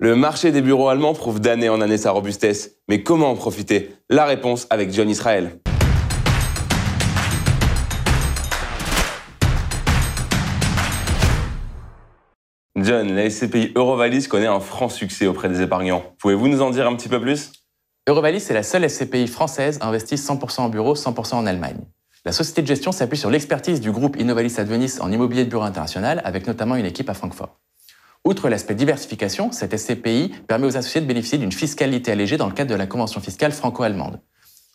Le marché des bureaux allemands prouve d'année en année sa robustesse. Mais comment en profiter La réponse avec John Israel. John, la SCPI Eurovalis connaît un franc succès auprès des épargnants. Pouvez-vous nous en dire un petit peu plus Eurovalis est la seule SCPI française à 100% en bureaux, 100% en Allemagne. La société de gestion s'appuie sur l'expertise du groupe Innovalis Advenis en immobilier de bureau international, avec notamment une équipe à Francfort. Outre l'aspect diversification, cette SCPI permet aux associés de bénéficier d'une fiscalité allégée dans le cadre de la convention fiscale franco-allemande.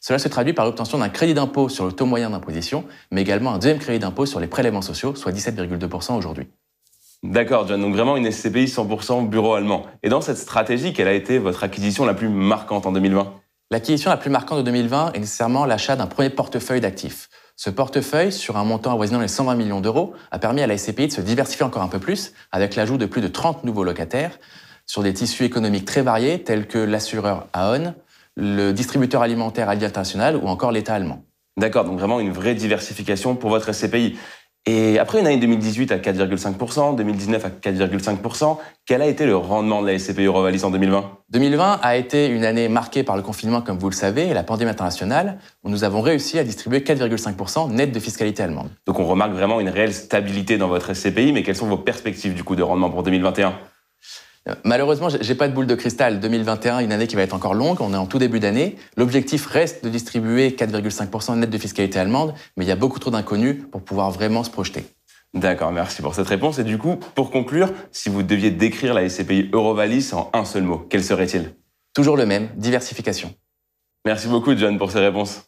Cela se traduit par l'obtention d'un crédit d'impôt sur le taux moyen d'imposition, mais également un deuxième crédit d'impôt sur les prélèvements sociaux, soit 17,2% aujourd'hui. D'accord, John. Donc vraiment une SCPI 100% bureau allemand. Et dans cette stratégie, quelle a été votre acquisition la plus marquante en 2020 L'acquisition la plus marquante de 2020 est nécessairement l'achat d'un premier portefeuille d'actifs. Ce portefeuille, sur un montant avoisinant les 120 millions d'euros, a permis à la SCPI de se diversifier encore un peu plus, avec l'ajout de plus de 30 nouveaux locataires, sur des tissus économiques très variés, tels que l'assureur Aon, le distributeur alimentaire Aldi International ou encore l'État allemand. D'accord, donc vraiment une vraie diversification pour votre SCPI. Et après une année 2018 à 4,5%, 2019 à 4,5%, quel a été le rendement de la SCPI Eurovalis en 2020 2020 a été une année marquée par le confinement, comme vous le savez, et la pandémie internationale, où nous avons réussi à distribuer 4,5% net de fiscalité allemande. Donc on remarque vraiment une réelle stabilité dans votre SCPI, mais quelles sont vos perspectives du coup de rendement pour 2021 Malheureusement, j'ai pas de boule de cristal. 2021, une année qui va être encore longue. On est en tout début d'année. L'objectif reste de distribuer 4,5% net de fiscalité allemande, mais il y a beaucoup trop d'inconnus pour pouvoir vraiment se projeter. D'accord, merci pour cette réponse. Et du coup, pour conclure, si vous deviez décrire la SCPI Eurovalis en un seul mot, quel serait-il Toujours le même, diversification. Merci beaucoup, John, pour ces réponses.